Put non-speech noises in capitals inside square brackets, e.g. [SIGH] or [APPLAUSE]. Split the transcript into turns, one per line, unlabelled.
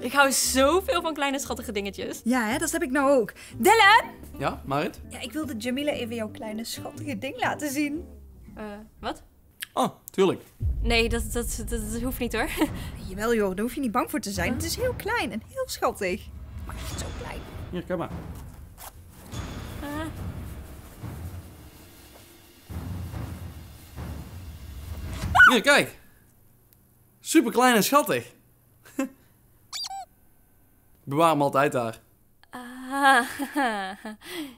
Ik hou zoveel van kleine schattige dingetjes. Ja, hè? dat heb ik nou ook. Dylan!
Ja, Marit?
Ja, ik wilde Jamila even jouw kleine schattige ding laten zien. Eh, wat? Oh, tuurlijk. Nee, dat, dat, dat, hoeft niet hoor. [LAUGHS] Jawel joh, daar hoef je niet bang voor te zijn. Het is heel klein en heel schattig. Maar het zo klein.
Hier, kijk maar. Uh.
Hier, kijk. Super klein en schattig bewaar hem altijd daar.
Ah, [LAUGHS]